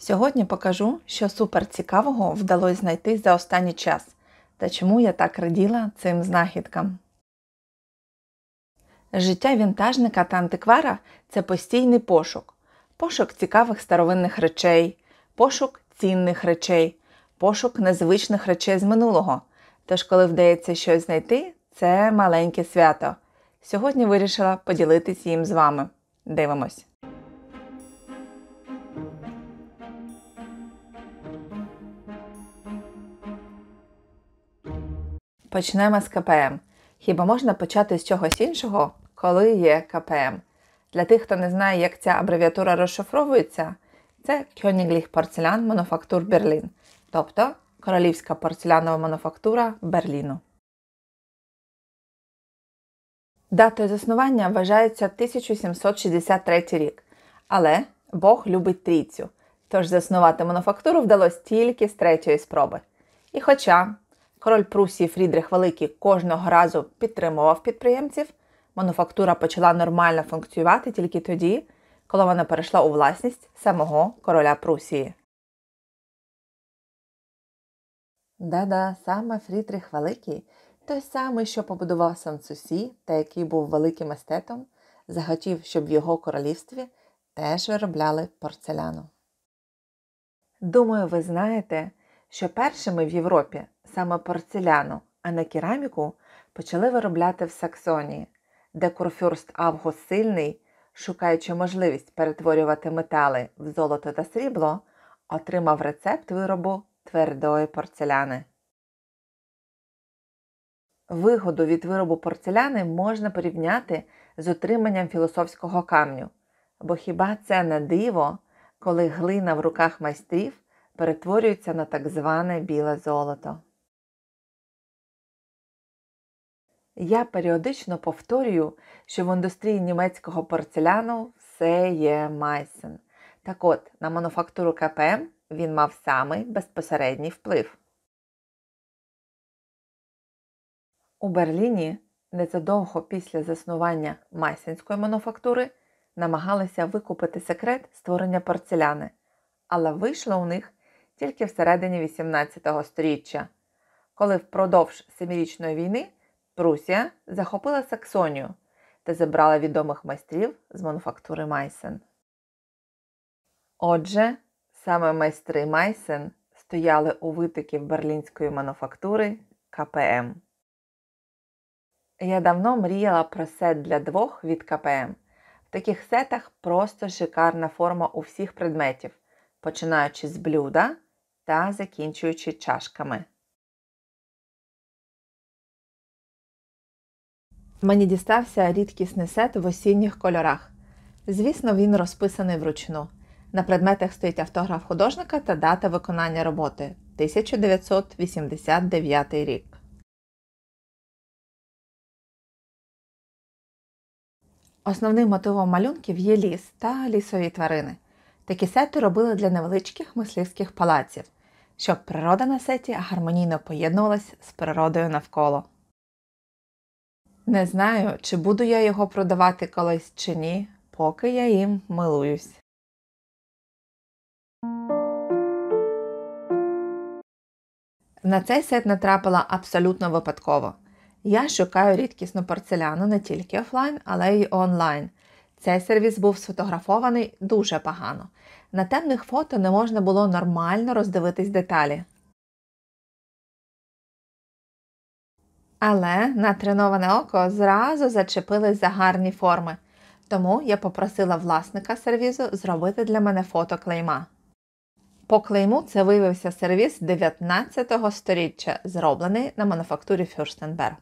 Сьогодні покажу, що суперцікавого вдалося знайти за останній час та чому я так раділа цим знахідкам. Життя вінтажника та антиквара це постійний пошук, пошук цікавих старовинних речей, пошук цінних речей, пошук незвичних речей з минулого. Тож, коли вдається щось знайти, це маленьке свято. Сьогодні вирішила поділитися їм з вами. Дивимось! Почнемо з КПМ. Хіба можна почати з чогось іншого, коли є КПМ? Для тих, хто не знає, як ця абревіатура розшифровується, це Königlich порцелян мануфактур Берлін, тобто Королівська порцелянова мануфактура Берліну. Датою заснування вважається 1763 рік. Але Бог любить трійцю, тож заснувати мануфактуру вдалося тільки з третьої спроби. І хоча Король Прусії Фрідрих Великий кожного разу підтримував підприємців. Мануфактура почала нормально функціювати тільки тоді, коли вона перейшла у власність самого короля Прусії. Да-да, саме Фрідрих Великий, той самий, що побудував Сансусі та який був великим естетом, захотів, щоб в його королівстві теж виробляли порцеляну. Думаю, ви знаєте, що першими в Європі саме порцеляну, а на кераміку почали виробляти в Саксонії, де курфюрст Август Сильний, шукаючи можливість перетворювати метали в золото та срібло, отримав рецепт виробу твердої порцеляни. Вигоду від виробу порцеляни можна порівняти з отриманням філософського камню, бо хіба це не диво, коли глина в руках майстрів перетворюється на так зване біле золото? Я періодично повторюю, що в індустрії німецького порцеляну все є Майсен. Так от, на мануфактуру КПМ він мав самий безпосередній вплив. У Берліні незадовго після заснування майсенської мануфактури намагалися викупити секрет створення порцеляни, але вийшло у них тільки всередині 18 століття, коли впродовж Семирічної війни. Прусія захопила Саксонію та забрала відомих майстрів з мануфактури Майсен. Отже, саме майстри Майсен стояли у витоків берлінської мануфактури КПМ. Я давно мріяла про сет для двох від КПМ. В таких сетах просто шикарна форма у всіх предметів, починаючи з блюда та закінчуючи чашками. Мені дістався рідкісний сет в осінніх кольорах. Звісно, він розписаний вручну. На предметах стоїть автограф художника та дата виконання роботи 1989 рік. Основним мотивом малюнків є ліс та лісові тварини. Такі сети робили для невеличких мисливських палаців, щоб природа на сеті гармонійно поєднувалась з природою навколо. Не знаю, чи буду я його продавати колись чи ні, поки я їм милуюсь. На цей сет натрапила абсолютно випадково. Я шукаю рідкісну порцеляну не тільки офлайн, але й онлайн. Цей сервіс був сфотографований дуже погано. На темних фото не можна було нормально роздивитись деталі. Але натреноване око зразу зачепилось за гарні форми, тому я попросила власника сервізу зробити для мене фото клейма. По клейму це виявився сервіз 19 століття, зроблений на мануфактурі Фюрстенберг.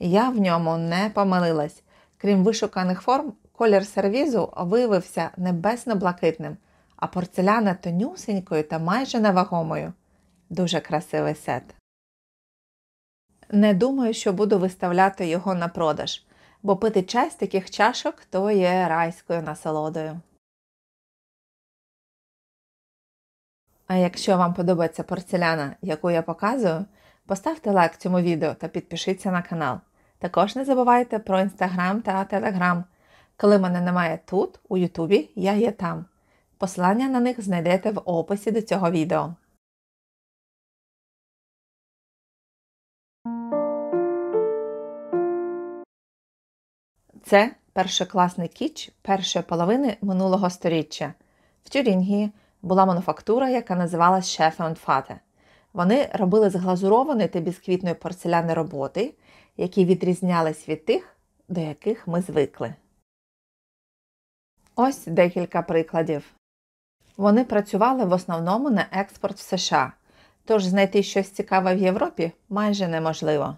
Я в ньому не помилилась. Крім вишуканих форм, колір сервізу виявився небесно-блакитним, а порцеляна тонюсенькою та майже невагомою. Дуже красивий сет не думаю, що буду виставляти його на продаж, бо пити чай з таких чашок то є райською насолодою. А якщо вам подобається порцеляна, яку я показую, поставте лайк цьому відео та підпишіться на канал. Також не забувайте про інстаграм та телеграм. Коли мене немає тут, у Ютубі, я є там. Посилання на них знайдете в описі до цього відео. Це першокласний кіч першої половини минулого століття. В Тюрінгії була мануфактура, яка називалась Шефе Онфате. Вони робили з та бісквітної порцеляни роботи, які відрізнялись від тих, до яких ми звикли. Ось декілька прикладів. Вони працювали в основному на експорт в США, тож знайти щось цікаве в Європі майже неможливо.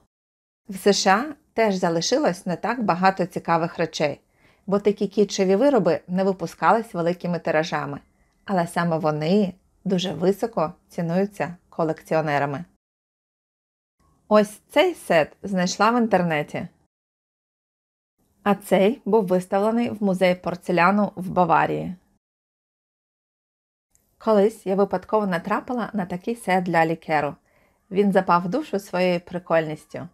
В США теж залишилось не так багато цікавих речей, бо такі кітчеві вироби не випускались великими тиражами, але саме вони дуже високо цінуються колекціонерами. Ось цей сет знайшла в інтернеті. А цей був виставлений в музей порцеляну в Баварії. Колись я випадково натрапила на такий сет для лікеру. Він запав душу своєю прикольністю.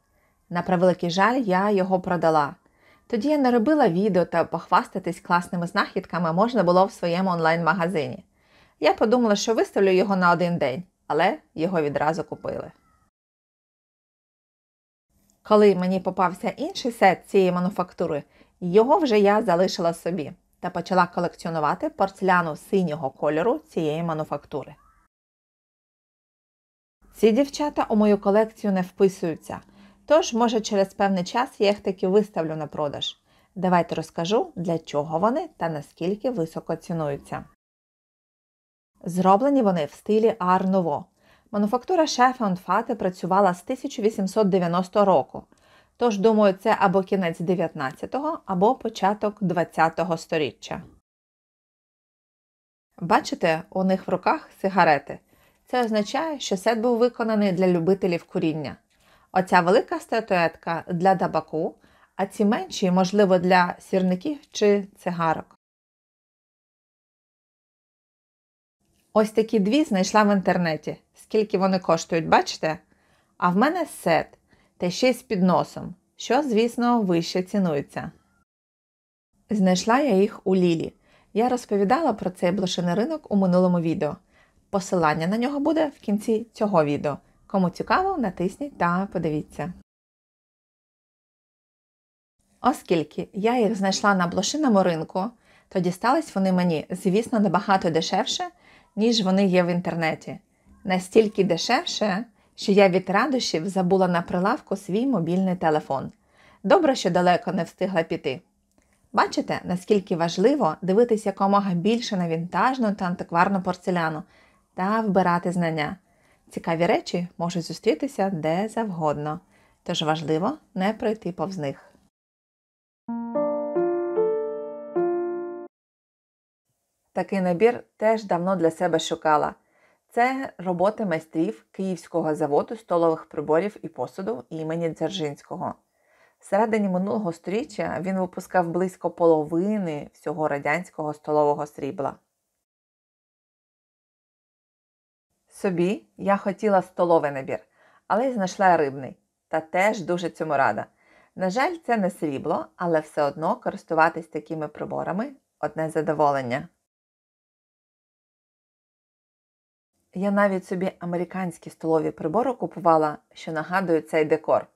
На превеликий жаль, я його продала. Тоді я не робила відео та похвастатись класними знахідками можна було в своєму онлайн-магазині. Я подумала, що виставлю його на один день, але його відразу купили. Коли мені попався інший сет цієї мануфактури, його вже я залишила собі та почала колекціонувати порцеляну синього кольору цієї мануфактури. Ці дівчата у мою колекцію не вписуються. Тож, може, через певний час я їх таки виставлю на продаж. Давайте розкажу, для чого вони та наскільки високо цінуються. Зроблені вони в стилі Ар Ново. Мануфактура Шефеон Фати працювала з 1890 року. Тож, думаю, це або кінець 19-го, або початок 20-го століття. Бачите, у них в руках сигарети. Це означає, що сет був виконаний для любителів куріння. Оця велика статуетка для табаку, а ці менші, можливо, для сірників чи цигарок. Ось такі дві знайшла в інтернеті, скільки вони коштують, бачите? А в мене сет, та ще й з підносом, що, звісно, вище цінується. Знайшла я їх у Лілі. Я розповідала про цей блошиний ринок у минулому відео. Посилання на нього буде в кінці цього відео. Кому цікаво, натисніть та подивіться. Оскільки я їх знайшла на блошиному ринку, то дістались вони мені, звісно, набагато дешевше, ніж вони є в інтернеті. Настільки дешевше, що я від радощів забула на прилавку свій мобільний телефон. Добре, що далеко не встигла піти. Бачите, наскільки важливо дивитися якомога більше на вінтажну та антикварну порцеляну та вбирати знання. Цікаві речі можуть зустрітися де завгодно, тож важливо не пройти повз них. Такий набір теж давно для себе шукала. Це роботи майстрів Київського заводу столових приборів і посуду імені Дзержинського. Всередині минулого століття він випускав близько половини всього радянського столового срібла. Собі я хотіла столовий набір, але знайшла рибний, та теж дуже цьому рада. На жаль, це не срібло, але все одно користуватись такими приборами одне задоволення. Я навіть собі американські столові прибори купувала, що нагадують цей декор.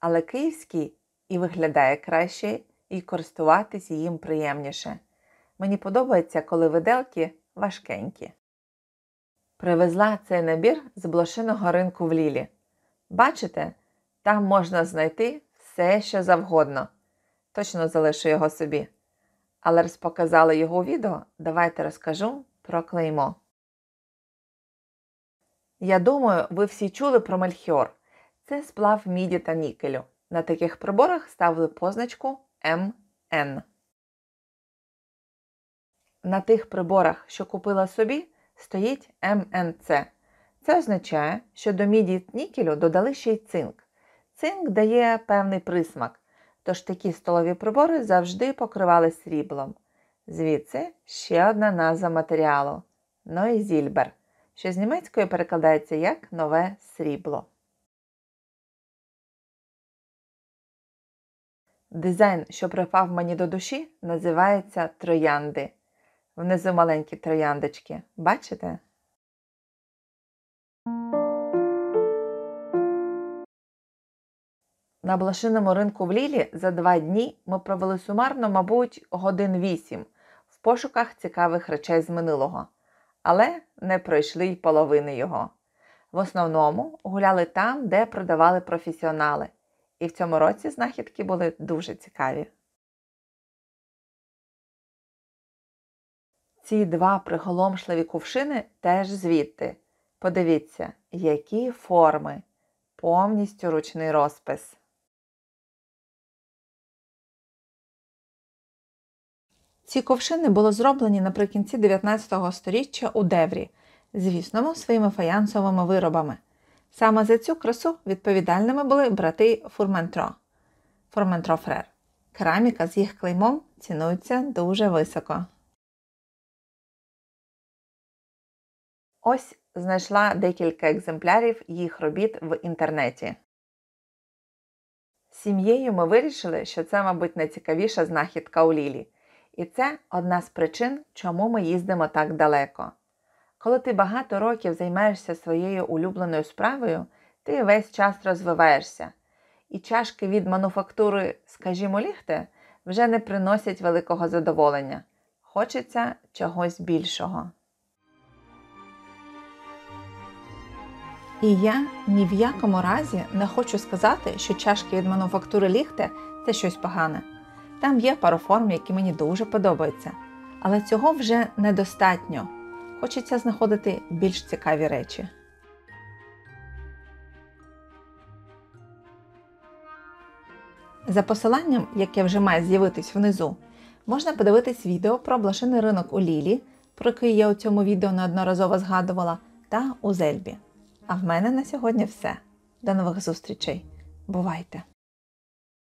Але київський і виглядає краще, і користуватись їм приємніше. Мені подобається, коли виделки важкенькі. Привезла цей набір з блошиного ринку в Лілі. Бачите, там можна знайти все, що завгодно. Точно залишу його собі. Але розпоказали його у відео, давайте розкажу про клеймо. Я думаю, ви всі чули про мельхіор. Це сплав міді та нікелю. На таких приборах ставили позначку МН. На тих приборах, що купила собі стоїть МНЦ. Це означає, що до міді нікелю додали ще й цинк. Цинк дає певний присмак, тож такі столові прибори завжди покривали сріблом. Звідси ще одна назва матеріалу Нойзільбер, що з німецької перекладається як нове срібло. Дизайн, що припав мені до душі, називається троянди внизу маленькі трояндочки. Бачите? На блошиному ринку в Лілі за два дні ми провели сумарно, мабуть, годин вісім в пошуках цікавих речей з минулого, але не пройшли й половини його. В основному гуляли там, де продавали професіонали, і в цьому році знахідки були дуже цікаві. Ці два приголомшливі кувшини теж звідти. Подивіться, які форми. Повністю ручний розпис. Ці ковшини були зроблені наприкінці 19 століття у Деврі, звісно, ну, своїми фаянсовими виробами. Саме за цю красу відповідальними були брати Фурментро. Фурментро Фрер. Кераміка з їх клеймом цінується дуже високо. Ось знайшла декілька екземплярів їх робіт в інтернеті. Сім'єю ми вирішили, що це, мабуть, найцікавіша знахідка у Лілі. І це одна з причин, чому ми їздимо так далеко. Коли ти багато років займаєшся своєю улюбленою справою, ти весь час розвиваєшся. І чашки від мануфактури, скажімо, ліхте, вже не приносять великого задоволення. Хочеться чогось більшого. І я ні в якому разі не хочу сказати, що чашки від мануфактури ліхте це щось погане. Там є пару форм, які мені дуже подобаються. Але цього вже недостатньо. Хочеться знаходити більш цікаві речі. За посиланням, яке вже має з'явитись внизу, можна подивитись відео про блошиний ринок у Лілі, про який я у цьому відео неодноразово згадувала, та у Зельбі. А в мене на сьогодні все. До нових зустрічей. Бувайте!